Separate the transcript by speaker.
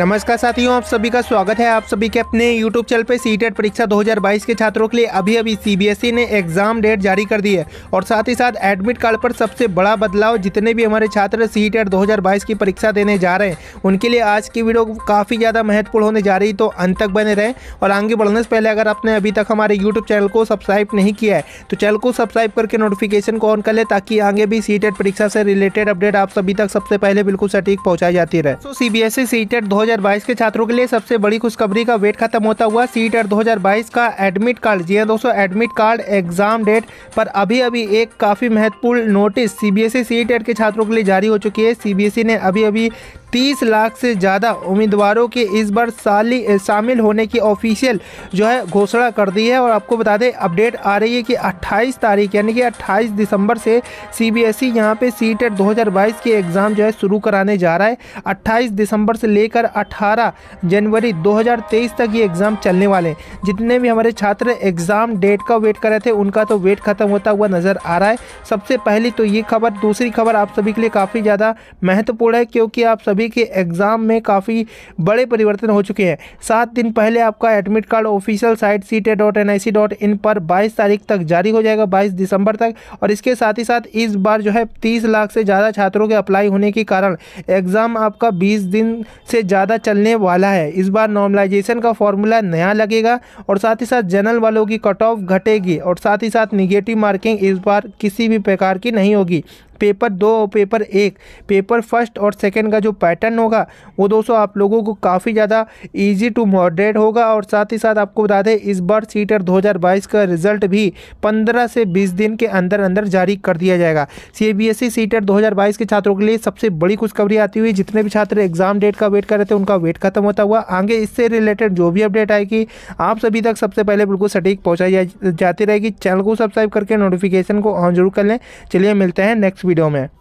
Speaker 1: नमस्कार साथियों आप सभी का स्वागत है आप सभी के अपने YouTube चैनल पे सी e परीक्षा 2022 के छात्रों के लिए अभी अभी सीबीएसई e ने एग्जाम डेट जारी कर दी है और साथ ही साथ एडमिट कार्ड पर सबसे बड़ा बदलाव जितने भी हमारे छात्र सी टेट e दो की परीक्षा देने जा रहे हैं उनके लिए आज की वीडियो काफ़ी ज़्यादा महत्वपूर्ण होने जा रही तो अंत तक बने रहें और आगे बढ़ने से पहले अगर आपने अभी तक हमारे यूट्यूब चैनल को सब्सक्राइब नहीं किया है तो चैनल को सब्सक्राइब करके नोटिफिकेशन को ऑन कर ले ताकि आगे भी सी परीक्षा से रिलेटेड अपडेट आप सभी तक सबसे पहले बिल्कुल सटीक पहुँचाई जाती रहे तो सी बी एस 2022 के छात्रों के लिए सबसे बड़ी खुशखबरी का वेट खत्म होता हुआ सी टेट 2022 का एडमिट कार्ड जी हाँ दोस्तों एडमिट कार्ड एग्जाम डेट पर अभी अभी एक काफ़ी महत्वपूर्ण नोटिस सीबीएसई सी टेट के छात्रों के लिए जारी हो चुकी है सीबीएसई e ने अभी अभी 30 लाख से ज़्यादा उम्मीदवारों के इस बार साली शामिल होने की ऑफिशियल जो है घोषणा कर दी है और आपको बता दें अपडेट आ रही है कि 28 तारीख यानी कि 28 दिसंबर से सी बी एस ई यहाँ पर सी टेट दो के एग्ज़ाम जो है शुरू कराने जा रहा है अट्ठाईस दिसंबर से लेकर अठारह जनवरी 2023 तक ये एग्ज़ाम चलने वाले हैं जितने भी हमारे छात्र एग्ज़ाम डेट का वेट कर रहे थे उनका तो वेट ख़त्म होता हुआ नज़र आ रहा है सबसे पहली तो ये खबर दूसरी खबर आप सभी के लिए काफ़ी ज़्यादा महत्वपूर्ण है क्योंकि आप सभी सभी के एग्ज़ाम में काफ़ी बड़े परिवर्तन हो चुके हैं सात दिन पहले आपका admit card official site CTET dot N I C dot in पर बाईस तारीख तक जारी हो जाएगा बाईस दिसंबर तक और इसके साथ ही साथ इस बार जो है तीस लाख से ज़्यादा छात्रों के अप्लाई होने के कारण एग्ज़ाम आपका बीस दिन से ज़्यादा चलने वाला है इस बार नॉर्मलाइजेशन का फॉर्मूला नया लगेगा और साथ ही साथ जनरल वालों की कट ऑफ घटेगी और साथ ही साथ निगेटिव मार्किंग इस बार किसी भी प्रकार की नहीं होगी पेपर दो और पेपर एक पेपर फर्स्ट और सेकंड का जो पैटर्न पैटर्न होगा वो दोस्तों आप लोगों को काफ़ी ज़्यादा ईजी टू मॉडरेट होगा और साथ ही साथ आपको बता दें इस बार सीटर 2022 का रिजल्ट भी 15 से 20 दिन के अंदर अंदर जारी कर दिया जाएगा सीबीएसई सीटर 2022 के छात्रों के लिए सबसे बड़ी खुशखबरी आती हुई जितने भी छात्र एग्जाम डेट का वेट कर रहे थे उनका वेट खत्म होता हुआ आगे इससे रिलेटेड जो भी अपडेट आएगी आप सभी तक सबसे पहले बिल्कुल सटीक पहुँचाई जाती रहेगी चैनल को सब्सक्राइब करके नोटिफिकेशन को ऑन जरूर कर लें चलिए मिलते हैं नेक्स्ट वीडियो में